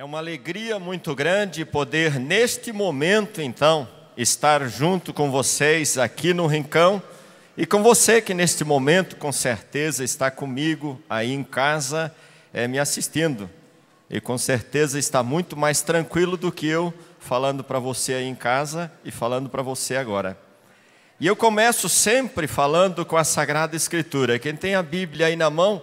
É uma alegria muito grande poder, neste momento, então, estar junto com vocês aqui no Rincão e com você que, neste momento, com certeza, está comigo aí em casa é, me assistindo. E com certeza está muito mais tranquilo do que eu falando para você aí em casa e falando para você agora. E eu começo sempre falando com a Sagrada Escritura. Quem tem a Bíblia aí na mão,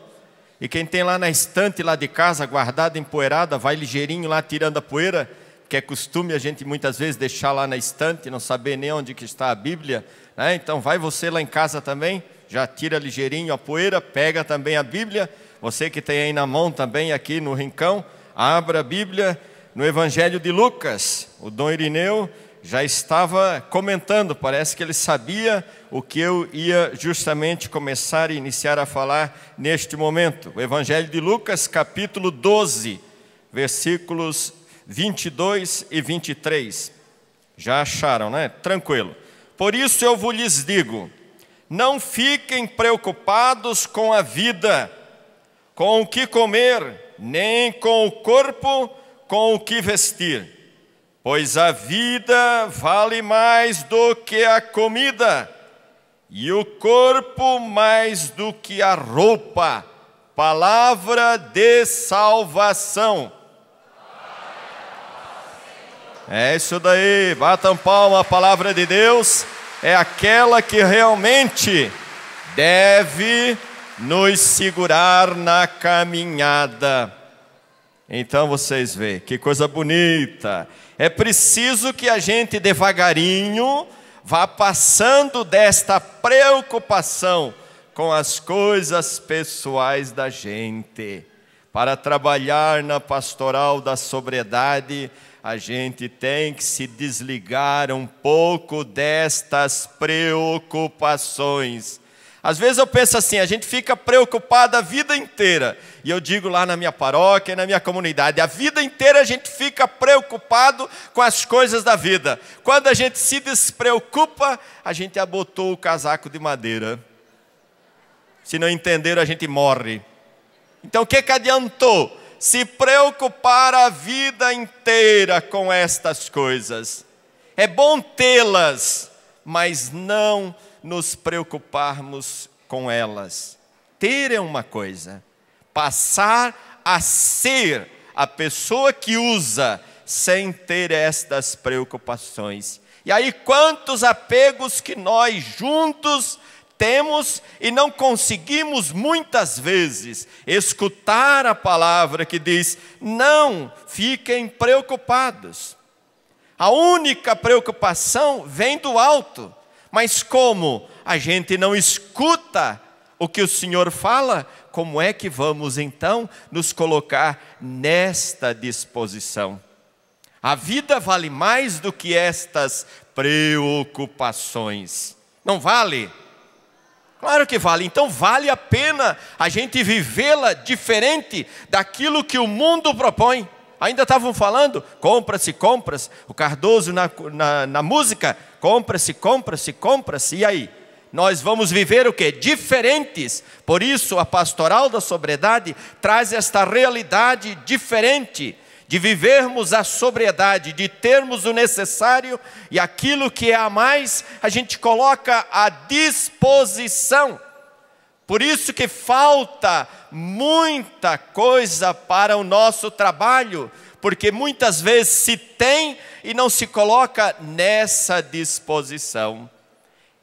e quem tem lá na estante lá de casa, guardada, empoeirada, vai ligeirinho lá tirando a poeira, que é costume a gente muitas vezes deixar lá na estante, não saber nem onde que está a Bíblia. Né? Então vai você lá em casa também, já tira ligeirinho a poeira, pega também a Bíblia. Você que tem aí na mão também, aqui no rincão, abra a Bíblia no Evangelho de Lucas. O Dom Irineu já estava comentando, parece que ele sabia o que eu ia justamente começar e iniciar a falar neste momento. O Evangelho de Lucas, capítulo 12, versículos 22 e 23. Já acharam, né? Tranquilo. Por isso eu vos lhes digo: não fiquem preocupados com a vida, com o que comer, nem com o corpo, com o que vestir. Pois a vida vale mais do que a comida e o corpo mais do que a roupa, palavra de salvação. É isso daí, batam palma, a palavra de Deus é aquela que realmente deve nos segurar na caminhada. Então vocês veem, que coisa bonita. É preciso que a gente devagarinho vá passando desta preocupação com as coisas pessoais da gente. Para trabalhar na pastoral da sobriedade, a gente tem que se desligar um pouco destas preocupações às vezes eu penso assim, a gente fica preocupado a vida inteira. E eu digo lá na minha paróquia na minha comunidade, a vida inteira a gente fica preocupado com as coisas da vida. Quando a gente se despreocupa, a gente abotou o casaco de madeira. Se não entenderam, a gente morre. Então o que, que adiantou? Se preocupar a vida inteira com estas coisas. É bom tê-las, mas não nos preocuparmos com elas. Ter é uma coisa, passar a ser a pessoa que usa sem ter estas preocupações. E aí, quantos apegos que nós juntos temos e não conseguimos muitas vezes escutar a palavra que diz: não fiquem preocupados. A única preocupação vem do alto, mas como a gente não escuta o que o Senhor fala, como é que vamos então nos colocar nesta disposição? A vida vale mais do que estas preocupações. Não vale? Claro que vale. Então vale a pena a gente vivê-la diferente daquilo que o mundo propõe. Ainda estavam falando, compra-se, compra-se. O Cardoso na, na, na música, compra-se, compra-se, compra-se. E aí? Nós vamos viver o que? Diferentes. Por isso, a pastoral da sobriedade traz esta realidade diferente de vivermos a sobriedade, de termos o necessário e aquilo que é a mais, a gente coloca à disposição. Por isso que falta muita coisa para o nosso trabalho, porque muitas vezes se tem e não se coloca nessa disposição.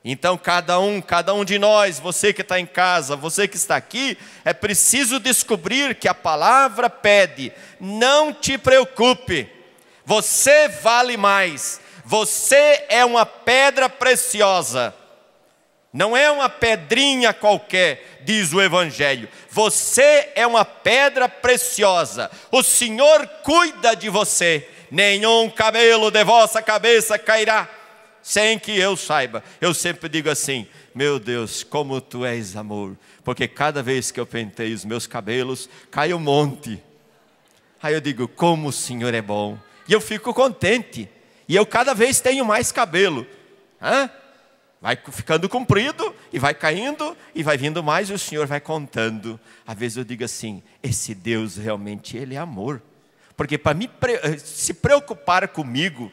Então, cada um, cada um de nós, você que está em casa, você que está aqui, é preciso descobrir que a palavra pede: não te preocupe, você vale mais, você é uma pedra preciosa não é uma pedrinha qualquer, diz o Evangelho. Você é uma pedra preciosa. O Senhor cuida de você. Nenhum cabelo de vossa cabeça cairá, sem que eu saiba. Eu sempre digo assim: meu Deus, como tu és amor, porque cada vez que eu pentei os meus cabelos, cai um monte. Aí eu digo, como o Senhor é bom. E eu fico contente. E eu cada vez tenho mais cabelo. Hã? Vai ficando comprido e vai caindo e vai vindo mais e o Senhor vai contando. Às vezes eu digo assim: esse Deus realmente ele é amor, porque para me eh, se preocupar comigo,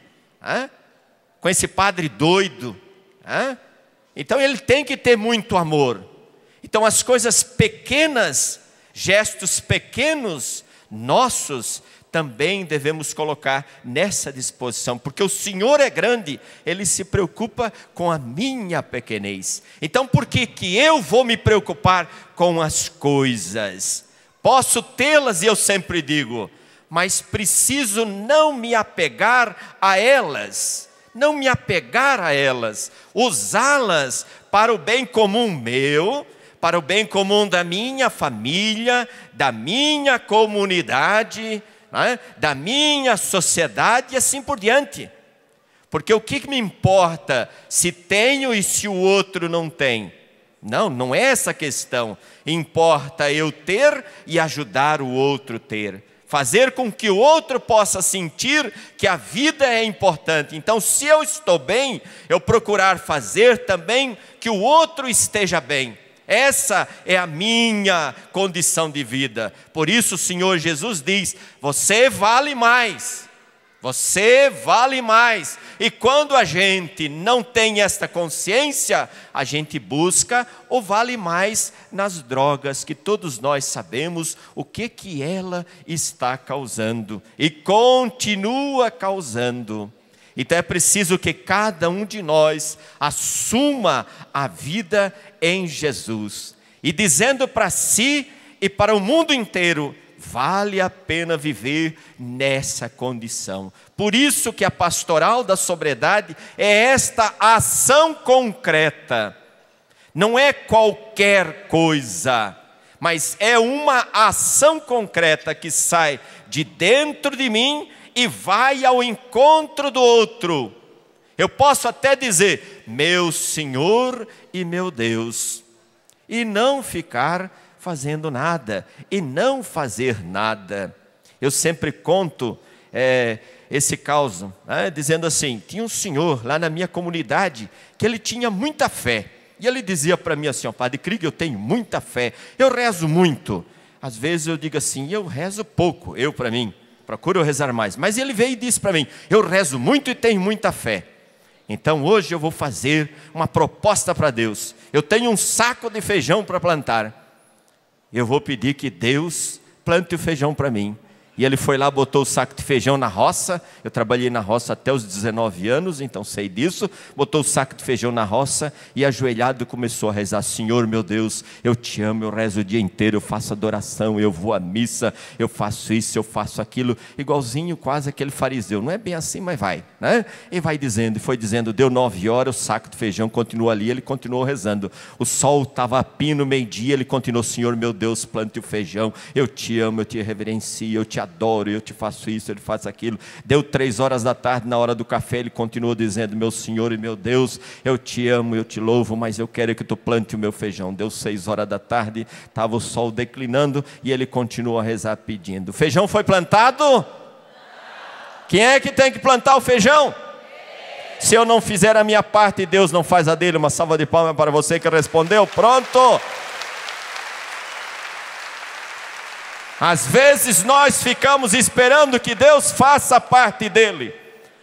com esse padre doido, então ele tem que ter muito amor. Então as coisas pequenas, gestos pequenos nossos também devemos colocar nessa disposição, porque o Senhor é grande, ele se preocupa com a minha pequenez. Então, por que, que eu vou me preocupar com as coisas? Posso tê-las, e eu sempre digo, mas preciso não me apegar a elas, não me apegar a elas, usá-las para o bem comum meu para o bem comum da minha família, da minha comunidade, é? da minha sociedade e assim por diante. Porque o que me importa se tenho e se o outro não tem? Não, não é essa a questão. Importa eu ter e ajudar o outro ter fazer com que o outro possa sentir que a vida é importante. Então, se eu estou bem, eu procurar fazer também que o outro esteja bem. Essa é a minha condição de vida. Por isso o Senhor Jesus diz: você vale mais. Você vale mais. E quando a gente não tem esta consciência, a gente busca o vale mais nas drogas, que todos nós sabemos o que que ela está causando e continua causando. Então é preciso que cada um de nós assuma a vida em Jesus e dizendo para si e para o mundo inteiro: vale a pena viver nessa condição. Por isso que a pastoral da sobriedade é esta ação concreta. Não é qualquer coisa, mas é uma ação concreta que sai de dentro de mim e vai ao encontro do outro. Eu posso até dizer, meu Senhor e meu Deus, e não ficar fazendo nada, e não fazer nada. Eu sempre conto é, esse caos, né, dizendo assim: tinha um senhor lá na minha comunidade que ele tinha muita fé. E ele dizia para mim assim: ó, Padre Krieg, eu tenho muita fé, eu rezo muito. Às vezes eu digo assim: eu rezo pouco, eu para mim procuro rezar mais. Mas ele veio e disse para mim: Eu rezo muito e tenho muita fé. Então hoje eu vou fazer uma proposta para Deus. Eu tenho um saco de feijão para plantar. Eu vou pedir que Deus plante o feijão para mim. E ele foi lá, botou o saco de feijão na roça. Eu trabalhei na roça até os 19 anos, então sei disso. Botou o saco de feijão na roça e ajoelhado começou a rezar: Senhor meu Deus, eu te amo, eu rezo o dia inteiro, eu faço adoração, eu vou à missa, eu faço isso, eu faço aquilo. Igualzinho quase aquele fariseu. Não é bem assim, mas vai, né? E vai dizendo, e foi dizendo: deu nove horas, o saco de feijão continuou ali, ele continuou rezando. O sol estava a pino, meio-dia, ele continuou: Senhor meu Deus, plante o feijão, eu te amo, eu te reverencio, eu te adoro, eu te faço isso, ele faz aquilo. Deu três horas da tarde, na hora do café, ele continuou dizendo: Meu Senhor e meu Deus, eu te amo, eu te louvo, mas eu quero que tu plante o meu feijão. Deu seis horas da tarde, estava o sol declinando e ele continuou a rezar pedindo: Feijão foi plantado? Quem é que tem que plantar o feijão? Se eu não fizer a minha parte, Deus não faz a dele. Uma salva de palmas para você que respondeu. Pronto. Às vezes nós ficamos esperando que Deus faça parte dele.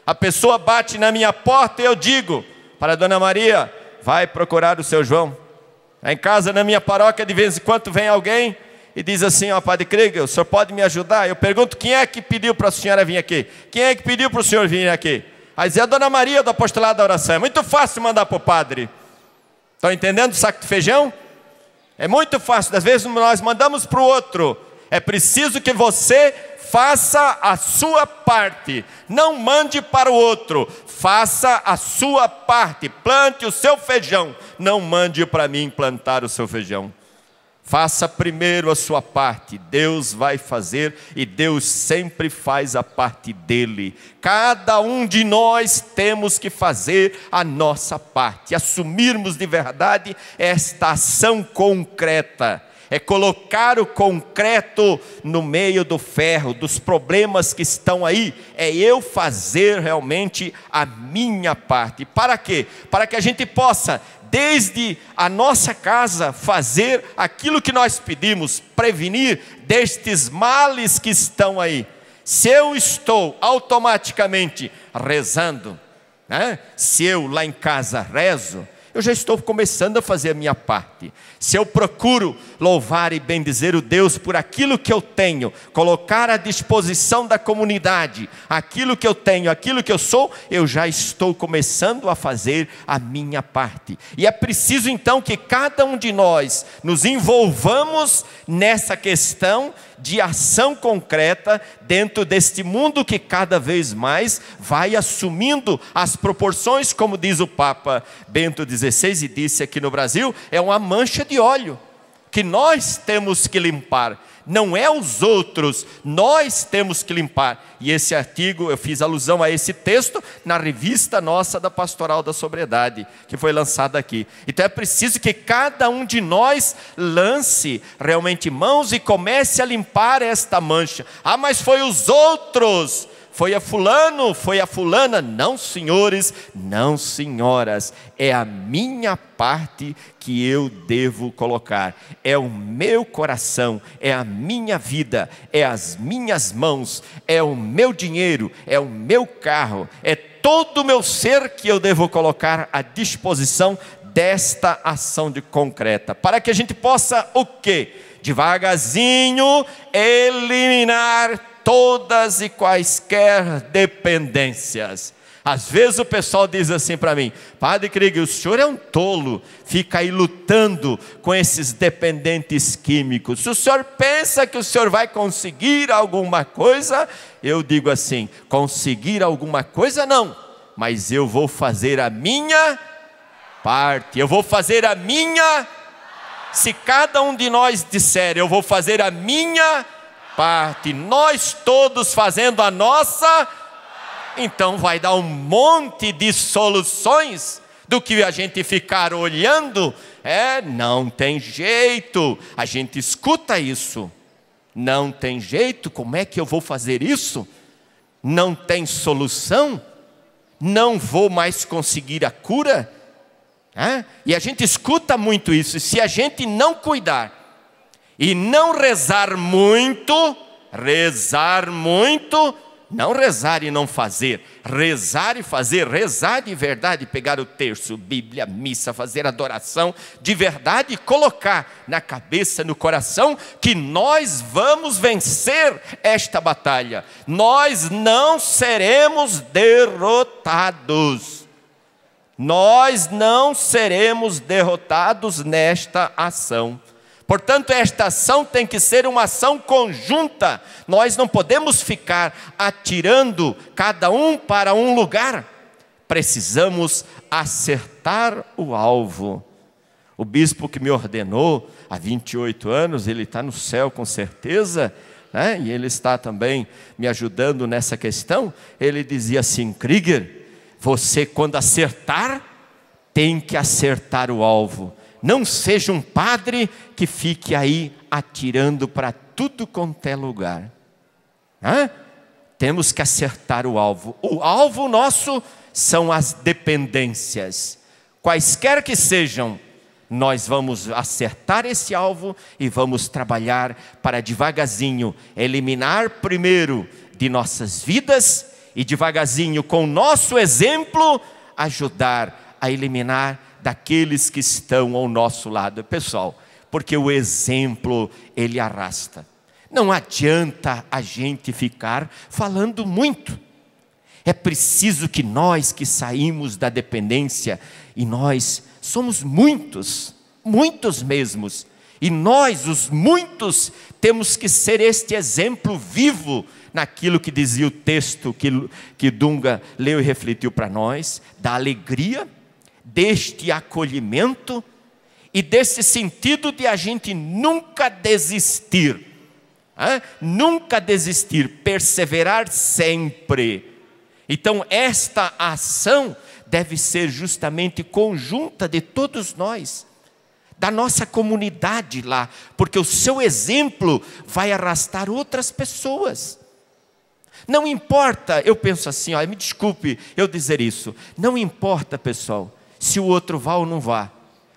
A pessoa bate na minha porta e eu digo para Dona Maria: vai procurar o seu João. Em casa, na minha paróquia, de vez em quando vem alguém e diz assim: Ó, oh, Padre Krieger, o senhor pode me ajudar? Eu pergunto: quem é que pediu para a senhora vir aqui? Quem é que pediu para o senhor vir aqui? Aí diz: é a Dona Maria do Apostolado da Oração. É muito fácil mandar para o padre. Estão entendendo o saco de feijão? É muito fácil. Às vezes nós mandamos para o outro é preciso que você faça a sua parte, não mande para o outro, faça a sua parte, plante o seu feijão, não mande para mim plantar o seu feijão. Faça primeiro a sua parte, Deus vai fazer e Deus sempre faz a parte dele. Cada um de nós temos que fazer a nossa parte, assumirmos de verdade esta ação concreta é colocar o concreto no meio do ferro, dos problemas que estão aí, é eu fazer realmente a minha parte. Para quê? Para que a gente possa desde a nossa casa fazer aquilo que nós pedimos, prevenir destes males que estão aí. Se eu estou automaticamente rezando, né? se eu lá em casa rezo, eu já estou começando a fazer a minha parte. Se eu procuro louvar e bendizer o Deus por aquilo que eu tenho, colocar à disposição da comunidade aquilo que eu tenho, aquilo que eu sou, eu já estou começando a fazer a minha parte. E é preciso então que cada um de nós nos envolvamos nessa questão de ação concreta dentro deste mundo que cada vez mais vai assumindo as proporções, como diz o Papa Bento XVI e disse aqui no Brasil, é uma mancha de óleo que nós temos que limpar, não é os outros, nós temos que limpar. E esse artigo, eu fiz alusão a esse texto na revista nossa da Pastoral da Sobriedade, que foi lançada aqui. Então é preciso que cada um de nós lance realmente mãos e comece a limpar esta mancha. Ah, mas foi os outros foi a fulano, foi a fulana. Não, senhores, não, senhoras. É a minha parte que eu devo colocar. É o meu coração, é a minha vida, é as minhas mãos, é o meu dinheiro, é o meu carro, é todo o meu ser que eu devo colocar à disposição desta ação de concreta, para que a gente possa o quê? Devagarzinho eliminar todas e quaisquer dependências. Às vezes o pessoal diz assim para mim: Padre Krieg, o senhor é um tolo, fica aí lutando com esses dependentes químicos. Se o senhor pensa que o senhor vai conseguir alguma coisa, eu digo assim: conseguir alguma coisa não, mas eu vou fazer a minha parte, eu vou fazer a minha. Se cada um de nós disser, eu vou fazer a minha parte parte, nós todos fazendo a nossa, então vai dar um monte de soluções do que a gente ficar olhando. É, não tem jeito. A gente escuta isso. Não tem jeito, como é que eu vou fazer isso? Não tem solução? Não vou mais conseguir a cura? É? E a gente escuta muito isso. E se a gente não cuidar, e não rezar muito, rezar muito, não rezar e não fazer, rezar e fazer, rezar de verdade, pegar o terço, Bíblia, missa, fazer adoração de verdade e colocar na cabeça, no coração, que nós vamos vencer esta batalha, nós não seremos derrotados, nós não seremos derrotados nesta ação. Portanto, esta ação tem que ser uma ação conjunta. Nós não podemos ficar atirando cada um para um lugar. Precisamos acertar o alvo. O bispo que me ordenou há 28 anos, ele está no céu com certeza, né? e ele está também me ajudando nessa questão. Ele dizia assim: Krieger, você quando acertar, tem que acertar o alvo. Não seja um padre que fique aí atirando para tudo quanto é lugar. Hã? Temos que acertar o alvo. O alvo nosso são as dependências. Quaisquer que sejam, nós vamos acertar esse alvo e vamos trabalhar para devagarzinho eliminar primeiro de nossas vidas e devagarzinho com o nosso exemplo ajudar a eliminar daqueles que estão ao nosso lado. Pessoal, porque o exemplo ele arrasta. Não adianta a gente ficar falando muito. É preciso que nós que saímos da dependência, e nós somos muitos, muitos mesmos, e nós, os muitos, temos que ser este exemplo vivo naquilo que dizia o texto que, que Dunga leu e refletiu para nós, da alegria deste acolhimento e desse sentido de a gente nunca desistir. Nunca desistir, perseverar sempre. Então, esta ação deve ser justamente conjunta de todos nós, da nossa comunidade lá, porque o seu exemplo vai arrastar outras pessoas. Não importa, eu penso assim, olha, me desculpe eu dizer isso, não importa, pessoal, se o outro vá ou não vá.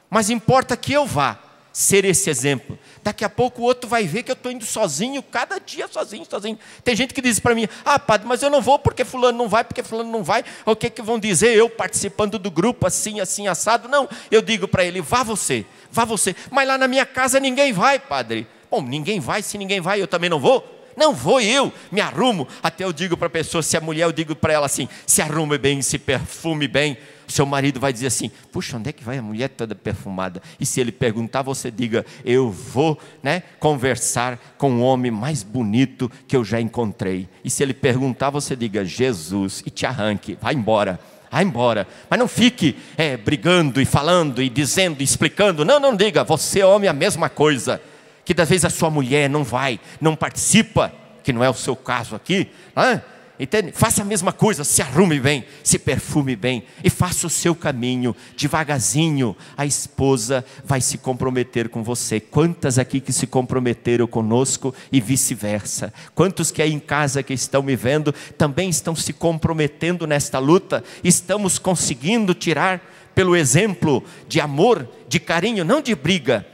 Mas importa que eu vá ser esse exemplo. Daqui a pouco o outro vai ver que eu estou indo sozinho, cada dia sozinho, sozinho. Tem gente que diz para mim: ah, padre, mas eu não vou porque Fulano não vai, porque Fulano não vai. O que, é que vão dizer eu participando do grupo assim, assim, assado? Não, eu digo para ele: vá você, vá você. Mas lá na minha casa ninguém vai, padre. Bom, ninguém vai, se ninguém vai, eu também não vou. Não vou eu, me arrumo. Até eu digo para a pessoa: se é mulher, eu digo para ela assim: se arrume bem, se perfume bem seu marido vai dizer assim: puxa, onde é que vai a mulher toda perfumada? E se ele perguntar, você diga: eu vou né, conversar com o homem mais bonito que eu já encontrei. E se ele perguntar, você diga: Jesus, e te arranque, vai embora vá embora. Mas não fique é, brigando e falando e dizendo e explicando. Não, não diga, você homem é a mesma coisa. Que das vezes a sua mulher não vai, não participa, que não é o seu caso aqui, né? entende? Faça a mesma coisa, se arrume bem, se perfume bem e faça o seu caminho, devagarzinho. A esposa vai se comprometer com você. Quantas aqui que se comprometeram conosco e vice-versa? Quantos que aí em casa que estão me vendo também estão se comprometendo nesta luta? Estamos conseguindo tirar pelo exemplo de amor, de carinho, não de briga,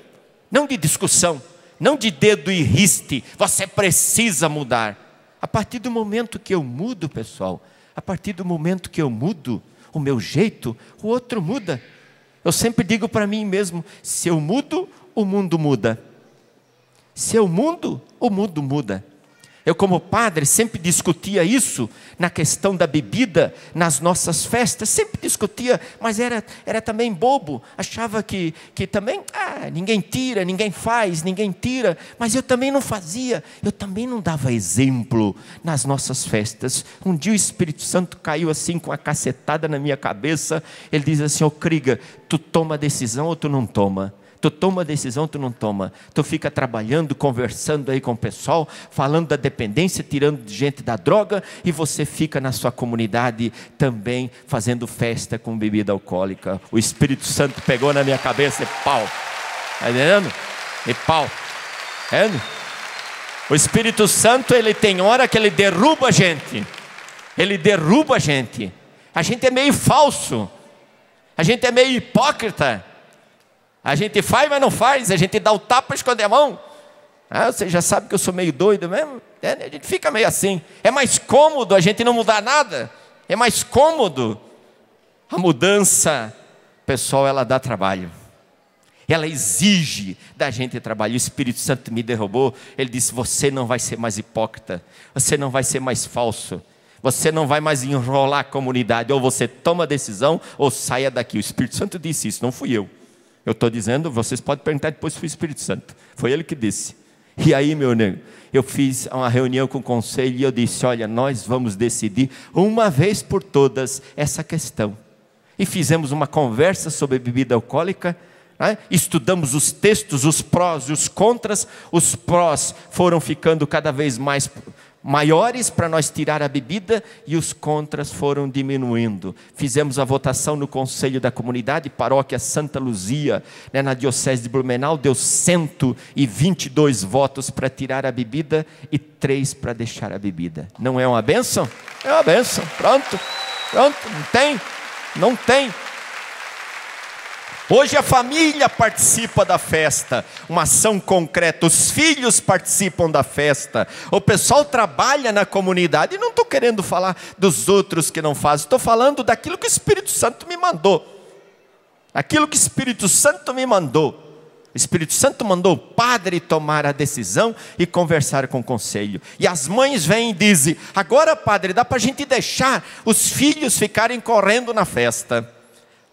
não de discussão, não de dedo e riste. Você precisa mudar a partir do momento que eu mudo, pessoal, a partir do momento que eu mudo o meu jeito, o outro muda. Eu sempre digo para mim mesmo: se eu mudo, o mundo muda. Se eu mudo, o mundo muda. Eu, como padre, sempre discutia isso na questão da bebida, nas nossas festas, sempre discutia, mas era, era também bobo, achava que, que também, ah, ninguém tira, ninguém faz, ninguém tira, mas eu também não fazia, eu também não dava exemplo nas nossas festas. Um dia o Espírito Santo caiu assim com a cacetada na minha cabeça, ele diz assim: Ô oh, Kriga, tu toma a decisão ou tu não toma? Tu toma decisão, tu não toma. Tu fica trabalhando, conversando aí com o pessoal, falando da dependência, tirando gente da droga, e você fica na sua comunidade também fazendo festa com bebida alcoólica. O Espírito Santo pegou na minha cabeça e pau. Está entendendo? E pau. É? O Espírito Santo, ele tem hora que ele derruba a gente. Ele derruba a gente. A gente é meio falso. A gente é meio hipócrita. A gente faz, mas não faz. A gente dá o tapa, esconde a mão. Ah, você já sabe que eu sou meio doido mesmo? É, a gente fica meio assim. É mais cômodo a gente não mudar nada. É mais cômodo. A mudança, pessoal, ela dá trabalho. Ela exige da gente trabalho. O Espírito Santo me derrubou. Ele disse: Você não vai ser mais hipócrita. Você não vai ser mais falso. Você não vai mais enrolar a comunidade. Ou você toma a decisão, ou saia daqui. O Espírito Santo disse isso, não fui eu. Eu estou dizendo, vocês podem perguntar depois foi o Espírito Santo. Foi ele que disse. E aí, meu nego, eu fiz uma reunião com o conselho e eu disse: olha, nós vamos decidir uma vez por todas essa questão. E fizemos uma conversa sobre bebida alcoólica. Né? Estudamos os textos, os prós e os contras. Os prós foram ficando cada vez mais maiores para nós tirar a bebida e os contras foram diminuindo. Fizemos a votação no Conselho da Comunidade Paróquia Santa Luzia, né, na Diocese de Blumenau, deu 122 votos para tirar a bebida e 3 para deixar a bebida. Não é uma benção? É uma benção. Pronto, pronto, não tem, não tem. Hoje a família participa da festa, uma ação concreta, os filhos participam da festa, o pessoal trabalha na comunidade. E não estou querendo falar dos outros que não fazem, estou falando daquilo que o Espírito Santo me mandou. Aquilo que o Espírito Santo me mandou. O Espírito Santo mandou o padre tomar a decisão e conversar com o conselho. E as mães vêm e dizem: Agora, padre, dá para a gente deixar os filhos ficarem correndo na festa.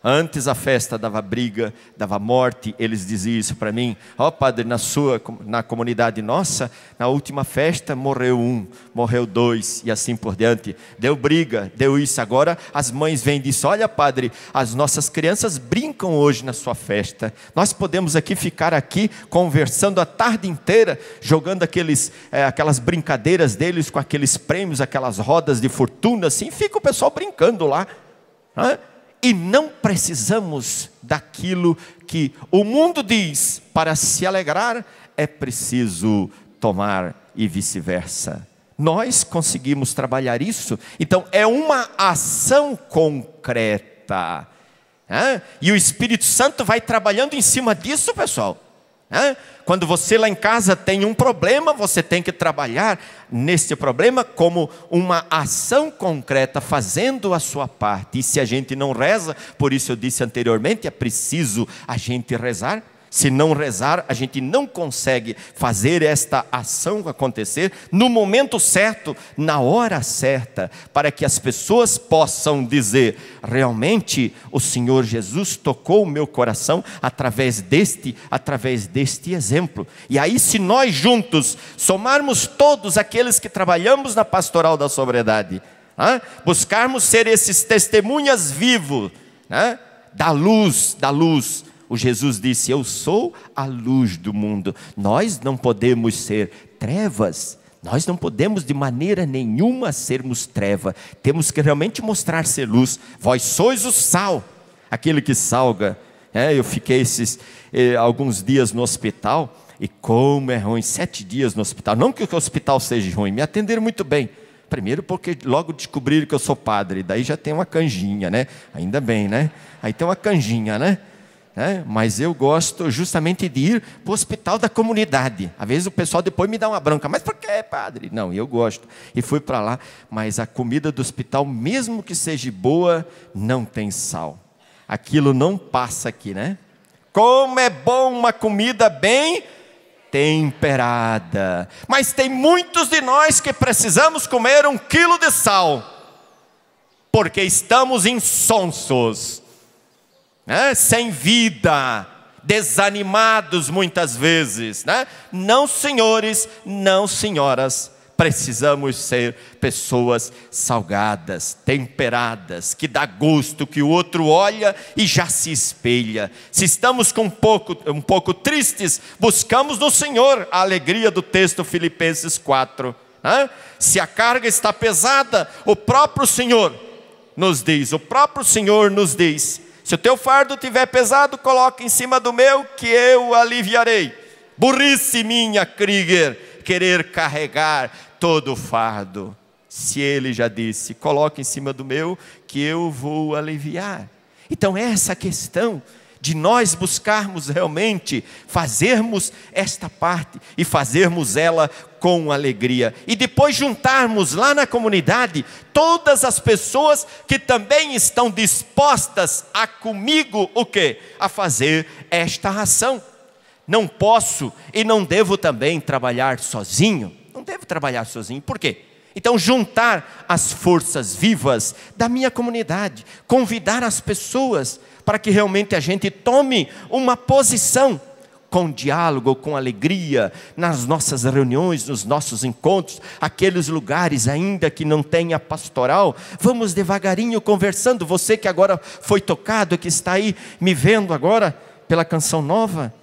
Antes a festa dava briga, dava morte, eles diziam isso para mim. Ó oh, padre, na sua, na comunidade nossa, na última festa morreu um, morreu dois e assim por diante. Deu briga, deu isso. Agora as mães vêm e dizem, olha padre, as nossas crianças brincam hoje na sua festa. Nós podemos aqui ficar aqui conversando a tarde inteira, jogando aqueles, é, aquelas brincadeiras deles com aqueles prêmios, aquelas rodas de fortuna, assim, fica o pessoal brincando lá. Hã? e não precisamos daquilo que o mundo diz. Para se alegrar, é preciso tomar e vice-versa. Nós conseguimos trabalhar isso, então é uma ação concreta. E o Espírito Santo vai trabalhando em cima disso, pessoal. Né? Quando você lá em casa tem um problema, você tem que trabalhar nesse problema como uma ação concreta, fazendo a sua parte. E se a gente não reza, por isso eu disse anteriormente, é preciso a gente rezar se não rezar, a gente não consegue fazer esta ação acontecer no momento certo, na hora certa, para que as pessoas possam dizer: realmente o Senhor Jesus tocou o meu coração através deste, através deste exemplo. E aí, se nós juntos somarmos todos aqueles que trabalhamos na pastoral da sobriedade, né? buscarmos ser esses testemunhas vivos né? da luz, da luz o Jesus disse: Eu sou a luz do mundo. Nós não podemos ser trevas. Nós não podemos de maneira nenhuma sermos treva. Temos que realmente mostrar ser luz. Vós sois o sal, aquele que salga. É, eu fiquei esses eh, alguns dias no hospital e como é ruim sete dias no hospital. Não que o hospital seja ruim, me atenderam muito bem. Primeiro porque logo descobriram que eu sou padre, daí já tem uma canjinha, né? Ainda bem, né? Aí tem uma canjinha, né? né? mas eu gosto justamente de ir para o hospital da comunidade. Às vezes o pessoal depois me dá uma branca, mas por que, padre? Não, eu gosto. E fui para lá, mas a comida do hospital, mesmo que seja boa, não tem sal. Aquilo não passa aqui, né? Como é bom uma comida bem temperada. Mas tem muitos de nós que precisamos comer um quilo de sal, porque estamos insonsos né? sem vida, desanimados muitas vezes. Né? Não, senhores, não, senhoras, precisamos ser pessoas salgadas, temperadas, que dá gosto, que o outro olha e já se espelha. Se estamos com um pouco, um pouco tristes, buscamos no Senhor a alegria do texto Filipenses 4. Né? Se a carga está pesada, o próprio Senhor nos diz, o próprio Senhor nos diz, se o teu fardo tiver pesado, coloque em cima do meu, que eu aliviarei. Burrice minha, Krieger, querer carregar todo o fardo. Se ele já disse, coloque em cima do meu, que eu vou aliviar. Então, essa questão de nós buscarmos realmente fazermos esta parte e fazermos ela com alegria. E depois juntarmos lá na comunidade todas as pessoas que também estão dispostas a comigo o quê? A fazer esta ação. Não posso e não devo também trabalhar sozinho. Não devo trabalhar sozinho. Por quê? Então, juntar as forças vivas da minha comunidade, convidar as pessoas para que realmente a gente tome uma posição com diálogo, com alegria, nas nossas reuniões, nos nossos encontros, aqueles lugares ainda que não tenha pastoral, vamos devagarinho conversando. Você que agora foi tocado, que está aí me vendo agora pela canção nova,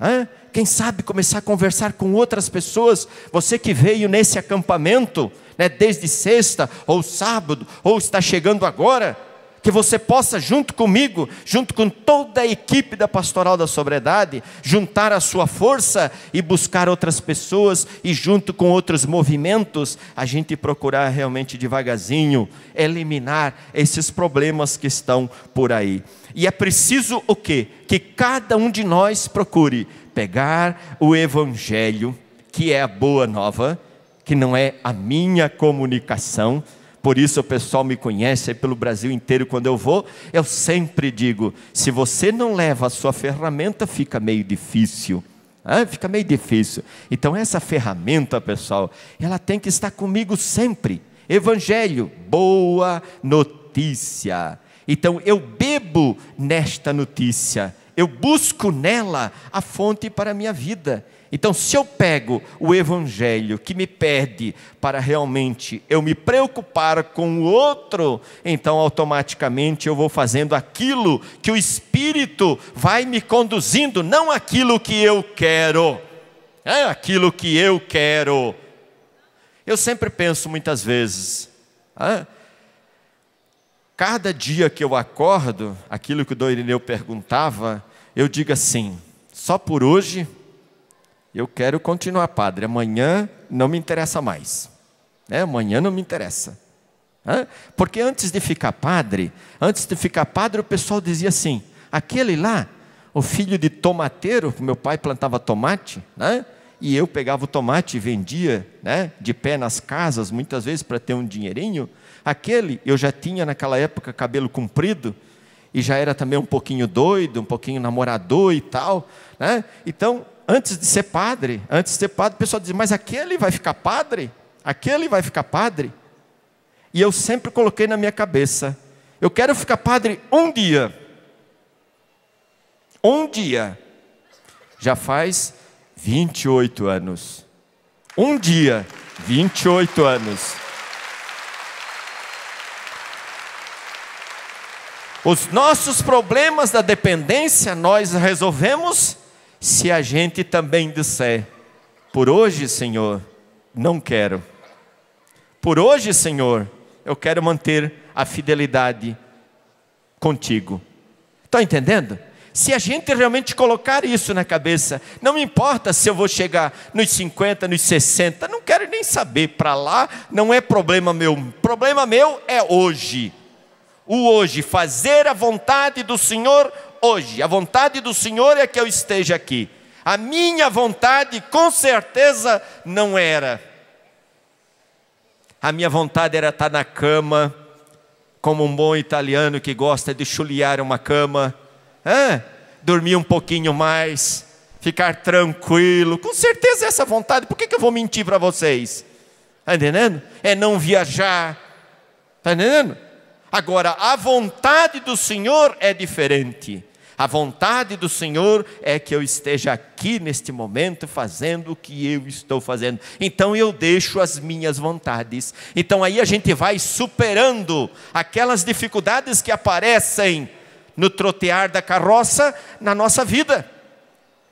hein? quem sabe começar a conversar com outras pessoas. Você que veio nesse acampamento, né, desde sexta ou sábado, ou está chegando agora, que você possa, junto comigo, junto com toda a equipe da Pastoral da Sobriedade, juntar a sua força e buscar outras pessoas e, junto com outros movimentos, a gente procurar realmente devagarzinho eliminar esses problemas que estão por aí. E é preciso o quê? Que cada um de nós procure pegar o Evangelho, que é a boa nova, que não é a minha comunicação, por isso o pessoal me conhece pelo Brasil inteiro quando eu vou, eu sempre digo: se você não leva a sua ferramenta, fica meio difícil. Ah, fica meio difícil. Então, essa ferramenta, pessoal, ela tem que estar comigo sempre. Evangelho, boa notícia. Então, eu bebo nesta notícia eu busco nela a fonte para a minha vida. Então, se eu pego o evangelho que me pede para realmente eu me preocupar com o outro, então automaticamente eu vou fazendo aquilo que o Espírito vai me conduzindo, não aquilo que eu quero. É aquilo que eu quero. Eu sempre penso muitas vezes, ah, Cada dia que eu acordo, aquilo que o Dorineu perguntava, eu digo assim: só por hoje eu quero continuar padre, amanhã não me interessa mais. Né? Amanhã não me interessa. Porque antes de ficar padre, antes de ficar padre, o pessoal dizia assim: aquele lá, o filho de tomateiro, meu pai plantava tomate, né? e eu pegava o tomate e vendia né, de pé nas casas, muitas vezes para ter um dinheirinho, aquele eu já tinha naquela época cabelo comprido e já era também um pouquinho doido, um pouquinho namorador e tal. Né? Então, antes de ser padre, antes de ser padre, o pessoal dizia, mas aquele vai ficar padre? Aquele vai ficar padre? E eu sempre coloquei na minha cabeça, eu quero ficar padre um dia. Um dia. Já faz 28 anos. Um dia, 28 anos. Os nossos problemas da dependência nós resolvemos se a gente também disser: por hoje, Senhor, não quero. Por hoje, Senhor, eu quero manter a fidelidade contigo. Estão tá entendendo? se a gente realmente colocar isso na cabeça, não importa se eu vou chegar nos 50, nos 60, não quero nem saber, para lá não é problema meu, problema meu é hoje. O hoje, fazer a vontade do Senhor hoje. A vontade do Senhor é que eu esteja aqui. A minha vontade, com certeza, não era. A minha vontade era estar na cama, como um bom italiano que gosta de chuliar uma cama Dormir um pouquinho mais, ficar tranquilo. Com certeza é essa vontade, por que, que eu vou mentir para vocês? Está entendendo? É não viajar. Está entendendo? Agora, a vontade do Senhor é diferente. A vontade do Senhor é que eu esteja aqui neste momento fazendo o que eu estou fazendo. Então eu deixo as minhas vontades. Então aí a gente vai superando aquelas dificuldades que aparecem no trotear da carroça na nossa vida.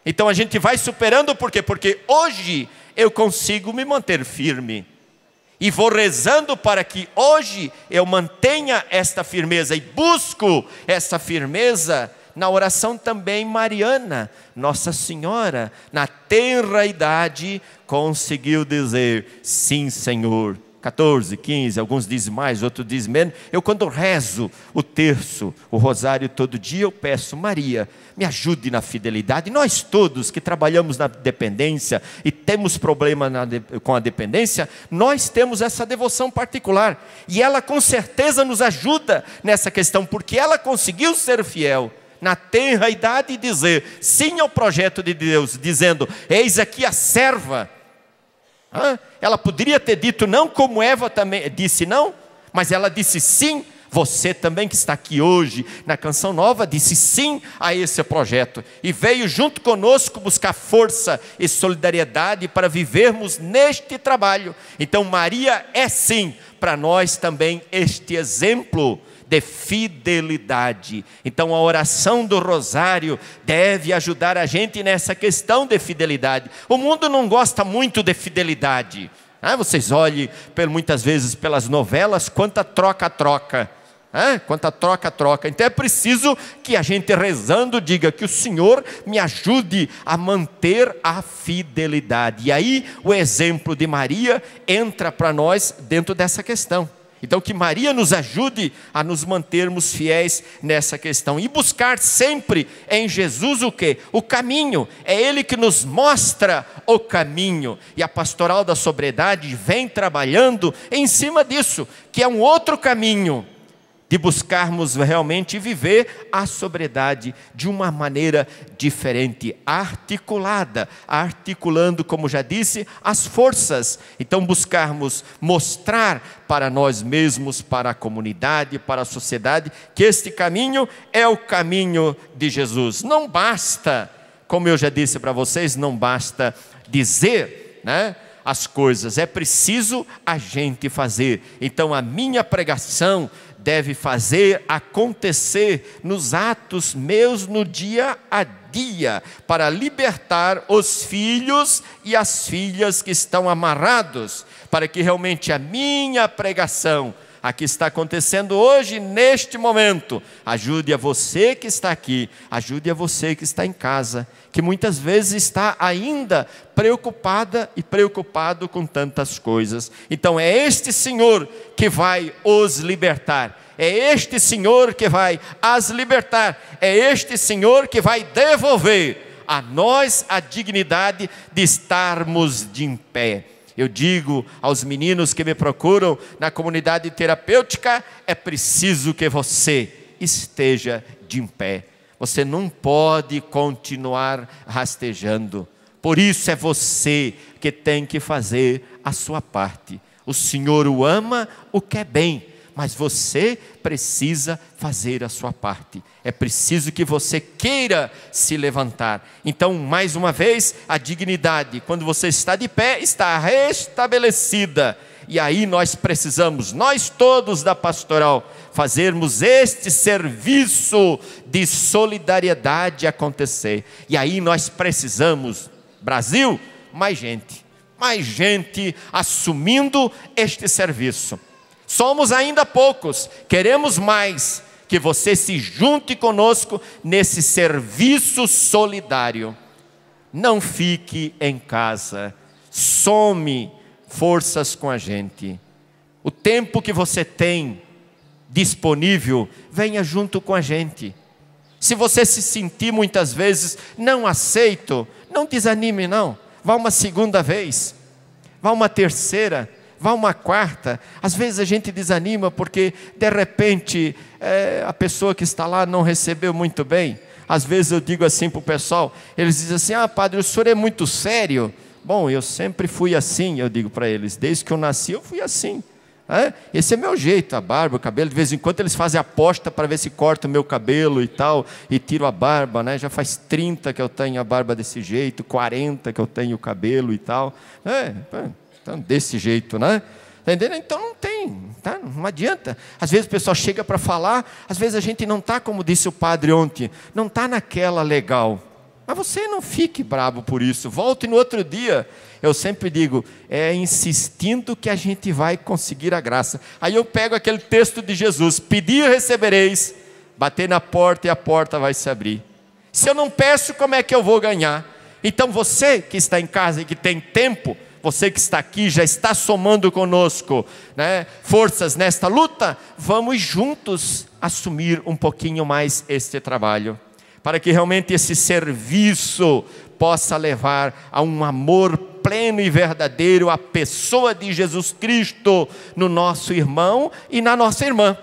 Então a gente vai superando, por quê? Porque hoje eu consigo me manter firme. E vou rezando para que hoje eu mantenha esta firmeza e busco esta firmeza na oração também mariana. Nossa Senhora, na tenra idade, conseguiu dizer: Sim, Senhor, 14, 15, alguns dizem mais, outros dizem menos. Eu, quando rezo o terço, o rosário todo dia, eu peço, Maria, me ajude na fidelidade. Nós todos que trabalhamos na dependência e temos problema na, com a dependência, nós temos essa devoção particular. E ela com certeza nos ajuda nessa questão, porque ela conseguiu ser fiel na tenra idade e dizer sim ao projeto de Deus, dizendo: Eis aqui a serva ela poderia ter dito não, como Eva também disse não, mas ela disse sim. Você também que está aqui hoje na Canção Nova disse sim a esse projeto e veio junto conosco buscar força e solidariedade para vivermos neste trabalho. Então, Maria é sim para nós também este exemplo de fidelidade. Então, a oração do rosário deve ajudar a gente nessa questão de fidelidade. O mundo não gosta muito de fidelidade. Ah, vocês olhem muitas vezes pelas novelas quanta troca-troca. Ah, quanta troca-troca. Então é preciso que a gente rezando diga que o Senhor me ajude a manter a fidelidade. E aí o exemplo de Maria entra para nós dentro dessa questão. Então, que Maria nos ajude a nos mantermos fiéis nessa questão e buscar sempre em Jesus o quê? O caminho. É Ele que nos mostra o caminho. E a pastoral da sobriedade vem trabalhando em cima disso, que é um outro caminho de buscarmos realmente viver a sobriedade de uma maneira diferente, articulada, articulando, como já disse, as forças. Então, buscarmos mostrar para nós mesmos, para a comunidade, para a sociedade, que este caminho é o caminho de Jesus. Não basta, como eu já disse para vocês, não basta dizer, né? as coisas, é preciso a gente fazer. Então, a minha pregação deve fazer acontecer nos atos meus no dia a dia, para libertar os filhos e as filhas que estão amarrados, para que realmente a minha pregação a que está acontecendo hoje, neste momento. Ajude a você que está aqui, ajude a você que está em casa, que muitas vezes está ainda preocupada e preocupado com tantas coisas. Então é este Senhor que vai os libertar. É este Senhor que vai as libertar. É este Senhor que vai devolver a nós a dignidade de estarmos de em pé. Eu digo aos meninos que me procuram na comunidade terapêutica: é preciso que você esteja de pé. Você não pode continuar rastejando. Por isso é você que tem que fazer a sua parte. O Senhor o ama, o quer bem, mas você precisa fazer a sua parte. É preciso que você queira se levantar. Então, mais uma vez, a dignidade, quando você está de pé, está restabelecida. E aí nós precisamos, nós todos da pastoral, fazermos este serviço de solidariedade acontecer. E aí nós precisamos, Brasil, mais gente, mais gente assumindo este serviço. Somos ainda poucos, queremos mais que você se junte conosco nesse serviço solidário. Não fique em casa, some forças com a gente. O tempo que você tem disponível, venha junto com a gente. Se você se sentir muitas vezes não aceito, não desanime não. Vá uma segunda vez, vá uma terceira vá uma quarta. Às vezes a gente desanima porque, de repente, é, a pessoa que está lá não recebeu muito bem. Às vezes eu digo assim para o pessoal: eles dizem assim, ah, padre, o senhor é muito sério. Bom, eu sempre fui assim, eu digo para eles, desde que eu nasci eu fui assim. É? Esse é meu jeito, a barba, o cabelo. De vez em quando eles fazem aposta para ver se corta o meu cabelo e tal, e tiro a barba, né? Já faz 30 que eu tenho a barba desse jeito, 40 que eu tenho o cabelo e tal. É, então, desse jeito, né? Tá entendendo? Então não tem, tá? não adianta. Às vezes o pessoal chega para falar, às vezes a gente não está, como disse o padre ontem, não está naquela legal. Mas você não fique bravo por isso. Volte no outro dia. Eu sempre digo, é insistindo que a gente vai conseguir a graça. Aí eu pego aquele texto de Jesus: pedir recebereis, bater na porta e a porta vai se abrir. Se eu não peço, como é que eu vou ganhar? Então você que está em casa e que tem tempo, você que está aqui já está somando conosco né, forças nesta luta, vamos juntos assumir um pouquinho mais este trabalho, para que realmente esse serviço possa levar a um amor pleno e verdadeiro à pessoa de Jesus Cristo no nosso irmão e na nossa irmã.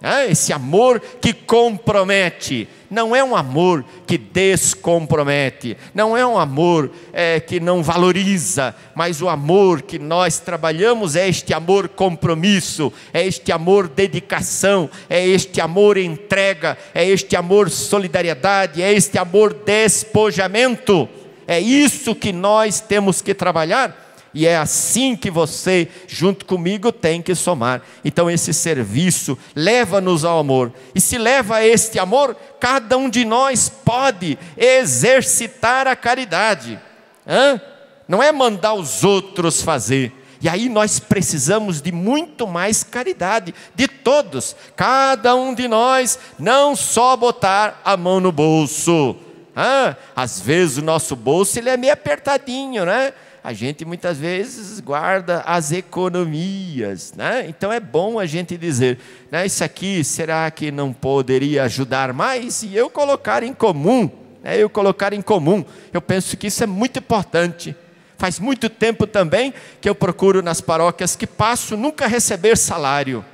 Ah, esse amor que compromete, não é um amor que descompromete, não é um amor é, que não valoriza, mas o amor que nós trabalhamos é este amor compromisso, é este amor dedicação, é este amor entrega, é este amor solidariedade, é este amor despojamento. É isso que nós temos que trabalhar e é assim que você, junto comigo, tem que somar. Então, esse serviço leva-nos ao amor, e se leva a este amor, cada um de nós pode exercitar a caridade, Hã? não é mandar os outros fazer. E aí nós precisamos de muito mais caridade, de todos, cada um de nós, não só botar a mão no bolso. Ah, às vezes o nosso bolso ele é meio apertadinho, né? a gente muitas vezes guarda as economias. Né? Então é bom a gente dizer: né, isso aqui será que não poderia ajudar mais? E eu colocar em comum. Né, eu colocar em comum. Eu penso que isso é muito importante. Faz muito tempo também que eu procuro nas paróquias que passo nunca receber salário.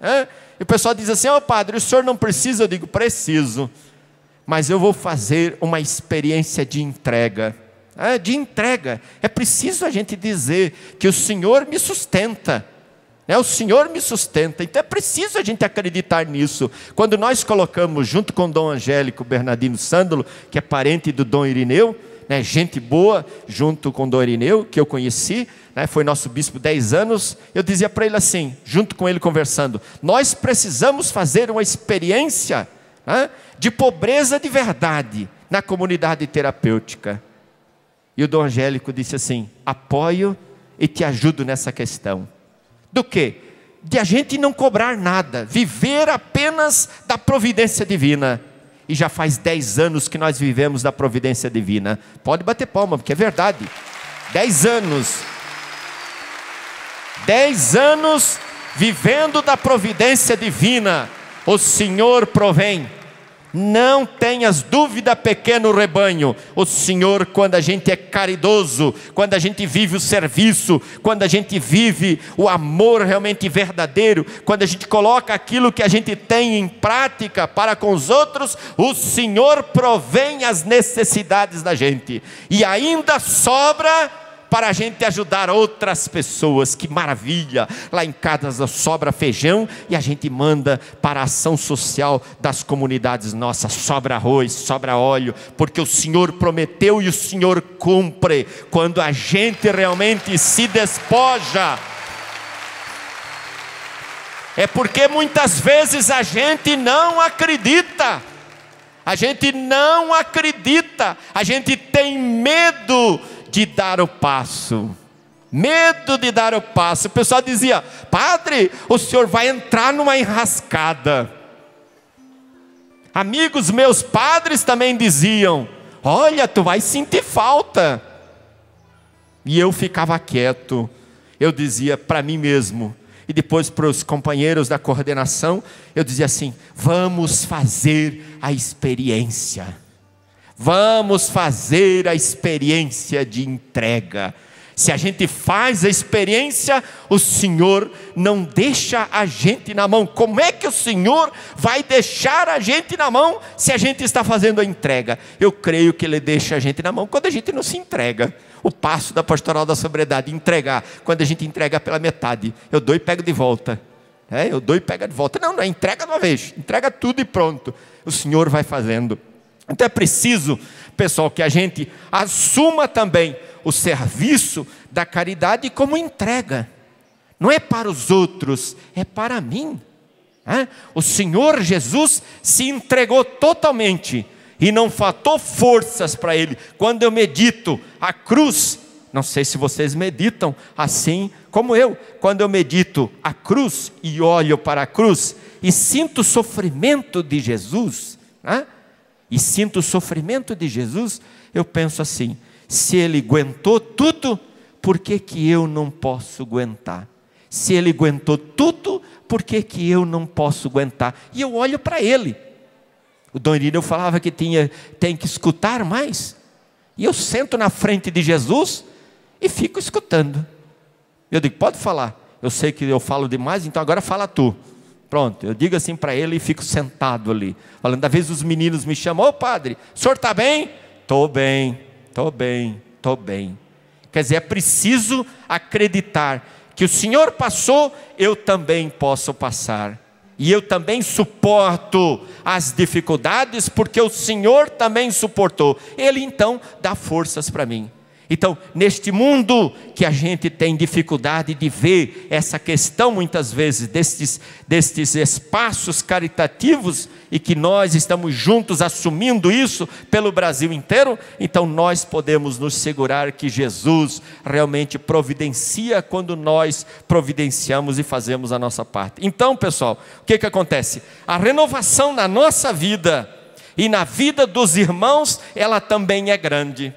Né? E o pessoal diz assim: Ó oh, padre, o senhor não precisa? Eu digo: preciso. Mas eu vou fazer uma experiência de entrega é de entrega. É preciso a gente dizer que o Senhor me sustenta. é O Senhor me sustenta. Então é preciso a gente acreditar nisso. Quando nós colocamos, junto com Dom Angélico Bernardino Sândalo, que é parente do Dom Irineu, né? gente boa, junto com Dom Irineu, que eu conheci, né? foi nosso bispo 10 anos, eu dizia para ele assim, junto com ele conversando: nós precisamos fazer uma experiência né? de pobreza de verdade na comunidade terapêutica. E o Dom Angélico disse assim: apoio e te ajudo nessa questão. Do que? De a gente não cobrar nada, viver apenas da providência divina. E já faz 10 anos que nós vivemos da providência divina. Pode bater palma, porque é verdade. 10 anos. 10 anos vivendo da providência divina. O Senhor provém não tenhas dúvida, pequeno rebanho. O Senhor, quando a gente é caridoso, quando a gente vive o serviço, quando a gente vive o amor realmente verdadeiro, quando a gente coloca aquilo que a gente tem em prática para com os outros, o Senhor provém as necessidades da gente. E ainda sobra para a gente ajudar outras pessoas. Que maravilha! Lá em casa sobra feijão e a gente manda para a ação social das comunidades nossas. Sobra arroz, sobra óleo, porque o Senhor prometeu e o Senhor cumpre quando a gente realmente se despoja. É porque muitas vezes a gente não acredita. A gente não acredita, a gente tem medo de dar o passo. Medo de dar o passo. O pessoal dizia: Padre, o senhor vai entrar numa enrascada. Amigos meus padres também diziam: Olha, tu vai sentir falta. E eu ficava quieto. Eu dizia para mim mesmo, e depois para os companheiros da coordenação, eu dizia assim: vamos fazer a experiência. Vamos fazer a experiência de entrega. Se a gente faz a experiência, o Senhor não deixa a gente na mão. Como é que o Senhor vai deixar a gente na mão se a gente está fazendo a entrega? Eu creio que Ele deixa a gente na mão quando a gente não se entrega. O passo da pastoral da sobriedade, entregar. Quando a gente entrega pela metade, eu dou e pego de volta. É, eu dou e pego de volta. Não, não é entrega de uma vez, entrega tudo e pronto. O Senhor vai fazendo. Então é preciso, pessoal, que a gente assuma também o serviço da caridade como entrega. Não é para os outros, é para mim. É? O Senhor Jesus se entregou totalmente e não faltou forças para ele. Quando eu medito a cruz, não sei se vocês meditam assim como eu, quando eu medito a cruz e olho para a cruz e sinto o sofrimento de Jesus, é? e sinto o sofrimento de Jesus, eu penso assim: se ele aguentou tudo, por que, que eu não posso aguentar? Se ele aguentou tudo, por que, que eu não posso aguentar? E eu olho para ele. O Dom Irineu falava que tinha, tem que escutar mais. E eu sento na frente de Jesus e fico escutando. Eu digo, pode falar. Eu sei que eu falo demais, então agora fala tu. Pronto, eu digo assim para ele e fico sentado ali. Falando, da vez os meninos me chamam, ô padre, o senhor está bem? Estou bem, estou bem, estou bem. Quer dizer, é preciso acreditar que o Senhor passou, eu também posso passar. E eu também suporto as dificuldades, porque o Senhor também suportou. Ele então dá forças para mim. Então, neste mundo que a gente tem dificuldade de ver essa questão, muitas vezes, destes, destes espaços caritativos e que nós estamos juntos assumindo isso pelo Brasil inteiro, então nós podemos nos segurar que Jesus realmente providencia quando nós providenciamos e fazemos a nossa parte. Então, pessoal, o que, que acontece? A renovação na nossa vida e na vida dos irmãos, ela também é grande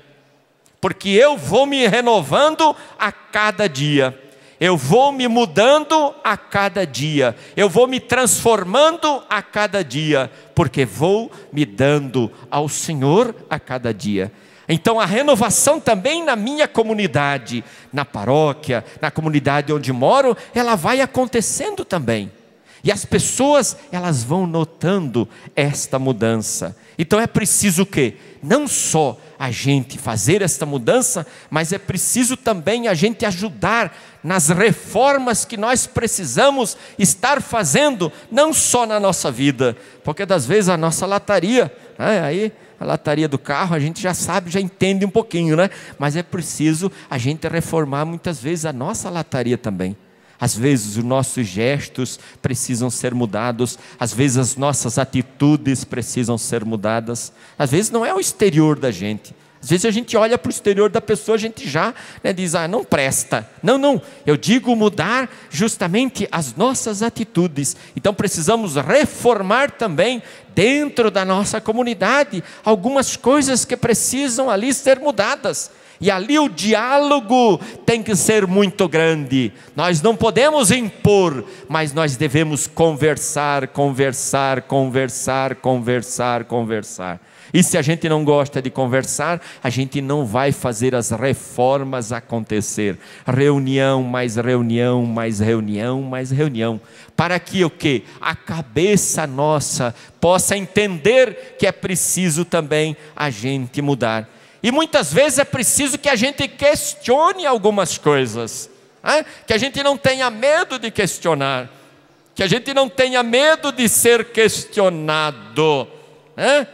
porque eu vou me renovando a cada dia. Eu vou me mudando a cada dia, eu vou me transformando a cada dia, porque vou me dando ao Senhor a cada dia. Então, a renovação também na minha comunidade, na paróquia, na comunidade onde moro, ela vai acontecendo também. E as pessoas, elas vão notando esta mudança. Então é preciso o quê? Não só a gente fazer esta mudança, mas é preciso também a gente ajudar nas reformas que nós precisamos estar fazendo, não só na nossa vida, porque das vezes a nossa lataria, né, aí a lataria do carro, a gente já sabe, já entende um pouquinho, né? Mas é preciso a gente reformar muitas vezes a nossa lataria também. Às vezes os nossos gestos precisam ser mudados, às vezes as nossas atitudes precisam ser mudadas. Às vezes não é o exterior da gente. Às vezes a gente olha para o exterior da pessoa, a gente já né, diz, ah, não presta. Não, não. Eu digo mudar justamente as nossas atitudes. Então precisamos reformar também dentro da nossa comunidade algumas coisas que precisam ali ser mudadas. E ali o diálogo tem que ser muito grande. Nós não podemos impor, mas nós devemos conversar, conversar, conversar, conversar, conversar. E se a gente não gosta de conversar, a gente não vai fazer as reformas acontecer. Reunião, mais reunião, mais reunião, mais reunião. Para que o que? A cabeça nossa possa entender que é preciso também a gente mudar. E muitas vezes é preciso que a gente questione algumas coisas, né? que a gente não tenha medo de questionar, que a gente não tenha medo de ser questionado. Né?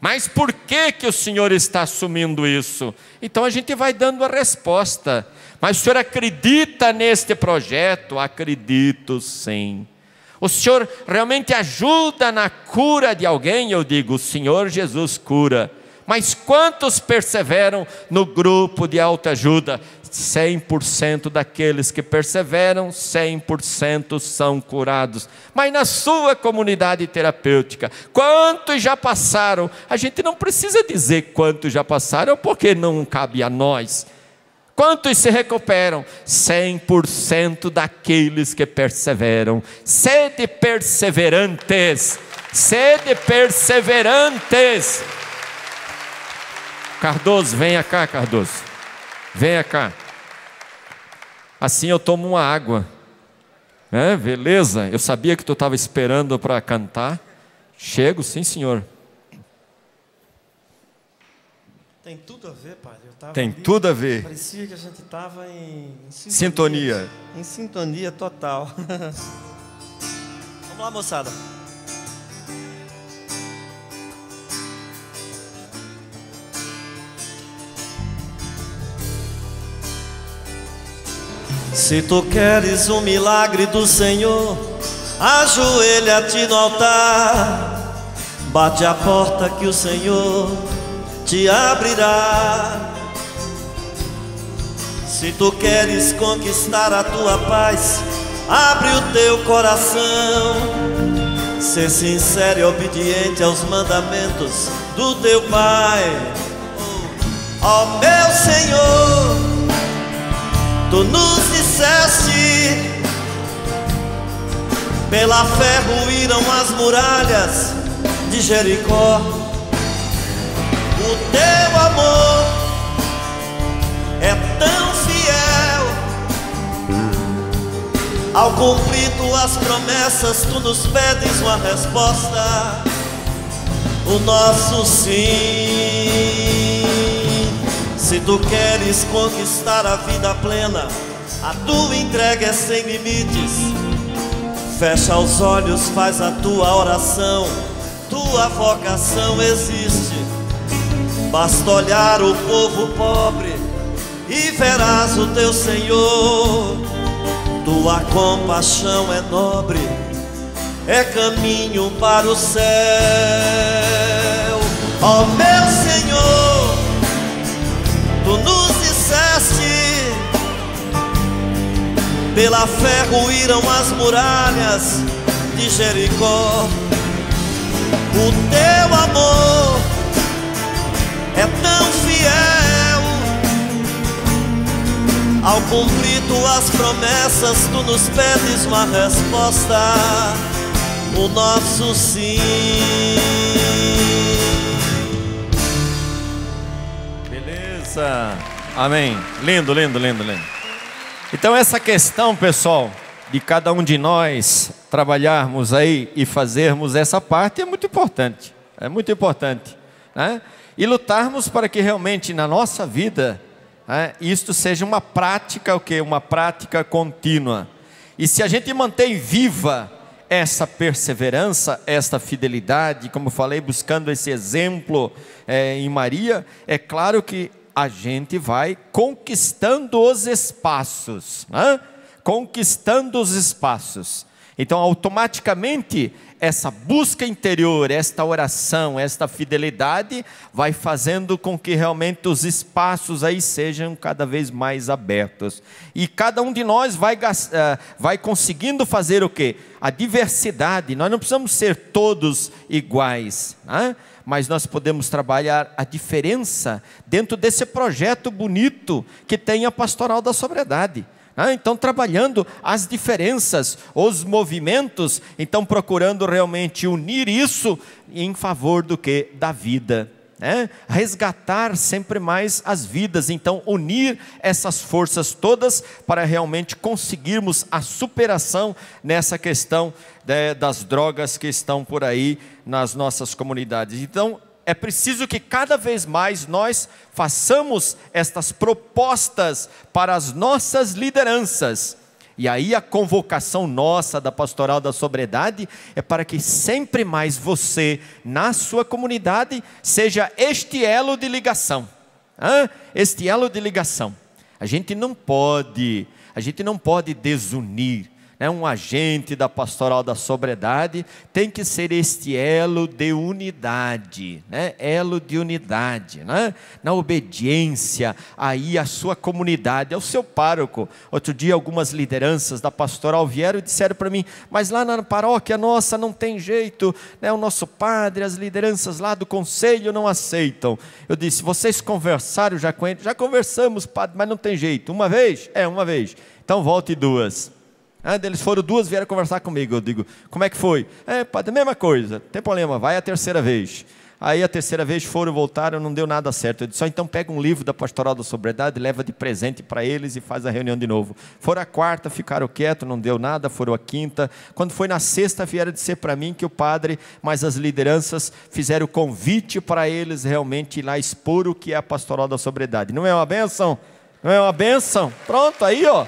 Mas por que que o Senhor está assumindo isso? Então a gente vai dando a resposta. Mas o Senhor acredita neste projeto? Acredito sim. O Senhor realmente ajuda na cura de alguém? Eu digo, o Senhor Jesus cura. Mas quantos perseveram no grupo de autoajuda? 100% daqueles que perseveram, 100% são curados. Mas na sua comunidade terapêutica, quantos já passaram? A gente não precisa dizer quantos já passaram, porque não cabe a nós. Quantos se recuperam? 100% daqueles que perseveram. Sede perseverantes. Sede perseverantes. Cardoso, venha cá, Cardoso. Venha cá. Assim eu tomo uma água. É, beleza, eu sabia que tu estava esperando para cantar. Chego, sim, senhor. Tem tudo a ver, padre. Tem ali, tudo a ver. Parecia que a gente estava em, em sintonia, sintonia. Em sintonia total. Vamos lá, moçada. Se tu queres o milagre do Senhor, ajoelha-te no altar, bate a porta que o Senhor te abrirá. Se tu queres conquistar a tua paz, abre o teu coração. Ser sincero e obediente aos mandamentos do teu Pai. Ó oh, meu Senhor tu nos disseste Pela fé ruíram as muralhas de Jericó O teu amor é tão fiel Ao cumprir tuas promessas tu nos pedes uma resposta O nosso sim se tu queres conquistar a vida plena, a tua entrega é sem limites. Fecha os olhos, faz a tua oração, tua vocação existe. Basta olhar o povo pobre e verás o teu Senhor. Tua compaixão é nobre, é caminho para o céu. Ó oh, meu nos disseste Pela fé ruíram as muralhas de Jericó O teu amor é tão fiel Ao cumprir tuas promessas Tu nos pedes uma resposta O nosso sim graça. Amém. Lindo, lindo, lindo, lindo. Então, essa questão, pessoal, de cada um de nós trabalharmos aí e fazermos essa parte é muito importante. É muito importante. Né? E lutarmos para que realmente na nossa vida né, isto seja uma prática, o que? Uma prática contínua. E se a gente mantém viva essa perseverança, esta fidelidade, como falei, buscando esse exemplo é, em Maria, é claro que a gente vai conquistando os espaços, né? conquistando os espaços. Então, automaticamente, essa busca interior, esta oração, esta fidelidade, vai fazendo com que realmente os espaços aí sejam cada vez mais abertos. E cada um de nós vai, eh, vai conseguindo fazer o quê? A diversidade. Nós não precisamos ser todos iguais. Né? mas nós podemos trabalhar a diferença dentro desse projeto bonito que tem a Pastoral da Sobriedade. Ah, então, trabalhando as diferenças, os movimentos, então procurando realmente unir isso em favor do que? Da vida. Né? Resgatar sempre mais as vidas, então unir essas forças todas para realmente conseguirmos a superação nessa questão né, das drogas que estão por aí nas nossas comunidades. Então, é preciso que cada vez mais nós façamos estas propostas para as nossas lideranças. E aí a convocação nossa da pastoral da sobriedade é para que sempre mais você, na sua comunidade, seja este elo de ligação. Este elo de ligação. A gente não pode, a gente não pode desunir, né, um agente da pastoral da sobriedade, tem que ser este elo de unidade, né, elo de unidade, né, na obediência aí à sua comunidade, ao é seu pároco. Outro dia, algumas lideranças da pastoral vieram e disseram para mim, mas lá na paróquia nossa não tem jeito, né, o nosso padre, as lideranças lá do conselho não aceitam. Eu disse, vocês conversaram já com ele? Já conversamos, padre, mas não tem jeito. Uma vez? É, uma vez. Então volte duas. Ah, eles foram duas, vieram conversar comigo. Eu digo, como é que foi? É, padre, a mesma coisa, não tem problema, vai a terceira vez. Aí a terceira vez foram, voltaram, não deu nada certo. Eu disse, só então pega um livro da Pastoral da Sobriedade, leva de presente para eles e faz a reunião de novo. Foram a quarta, ficaram quietos, não deu nada, foram a quinta. Quando foi na sexta, vieram dizer para mim que o padre, mas as lideranças fizeram o convite para eles realmente ir lá expor o que é a Pastoral da Sobriedade. Não é uma benção? Não é uma benção? Pronto, aí ó.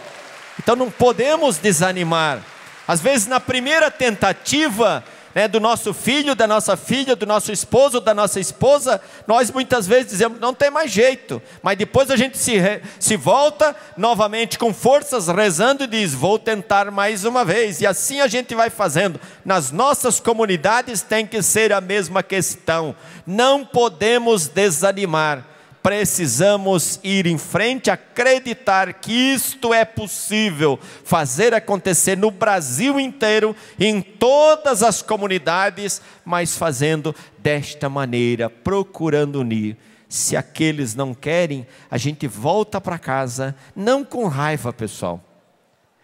Então não podemos desanimar. Às vezes, na primeira tentativa né, do nosso filho, da nossa filha, do nosso esposo, da nossa esposa, nós muitas vezes dizemos: não tem mais jeito. Mas depois a gente se, se volta novamente com forças, rezando e diz: vou tentar mais uma vez. E assim a gente vai fazendo. Nas nossas comunidades tem que ser a mesma questão. Não podemos desanimar precisamos ir em frente, acreditar que isto é possível fazer acontecer no Brasil inteiro, em todas as comunidades, mas fazendo desta maneira, procurando unir. Se aqueles não querem, a gente volta para casa, não com raiva, pessoal,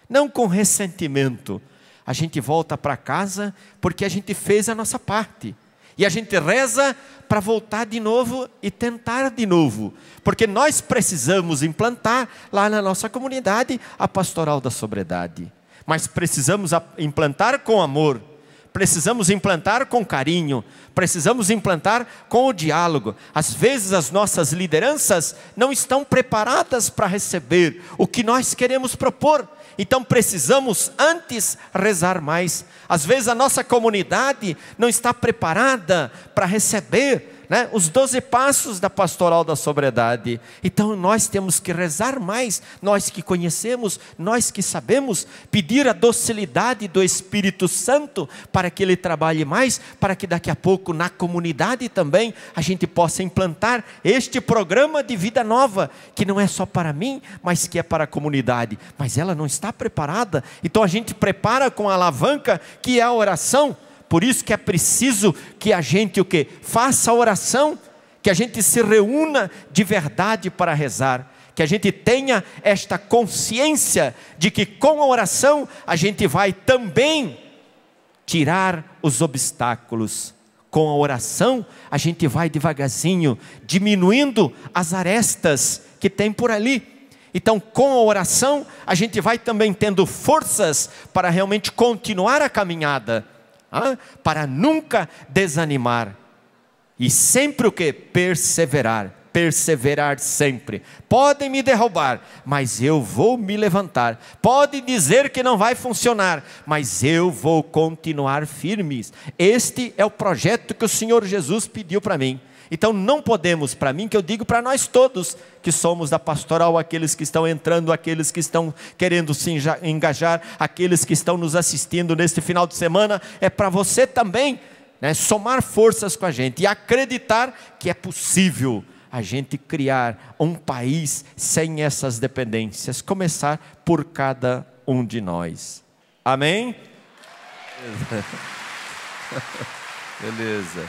não com ressentimento. A gente volta para casa porque a gente fez a nossa parte. E a gente reza para voltar de novo e tentar de novo, porque nós precisamos implantar lá na nossa comunidade a pastoral da sobriedade. Mas precisamos implantar com amor, precisamos implantar com carinho, precisamos implantar com o diálogo. Às vezes as nossas lideranças não estão preparadas para receber o que nós queremos propor, então precisamos antes rezar mais. Às vezes a nossa comunidade não está preparada para receber né? os doze passos da pastoral da sobriedade. Então nós temos que rezar mais, nós que conhecemos, nós que sabemos, pedir a docilidade do Espírito Santo para que ele trabalhe mais, para que daqui a pouco na comunidade também a gente possa implantar este programa de vida nova, que não é só para mim, mas que é para a comunidade. Mas ela não está preparada, então a gente prepara com a alavanca que é a oração por isso que é preciso que a gente o que faça a oração, que a gente se reúna de verdade para rezar, que a gente tenha esta consciência de que com a oração a gente vai também tirar os obstáculos. Com a oração, a gente vai devagarzinho, diminuindo as arestas que tem por ali. Então, com a oração, a gente vai também tendo forças para realmente continuar a caminhada. Ah, para nunca desanimar. E sempre o que? Perseverar, perseverar sempre. Podem me derrubar, mas eu vou me levantar. Podem dizer que não vai funcionar, mas eu vou continuar firmes. Este é o projeto que o Senhor Jesus pediu para mim. Então não podemos, para mim, que eu digo para nós todos que somos da pastoral, aqueles que estão entrando, aqueles que estão querendo se engajar, aqueles que estão nos assistindo neste final de semana, é para você também né, somar forças com a gente e acreditar que é possível a gente criar um país sem essas dependências, começar por cada um de nós. Amém? Beleza. Beleza.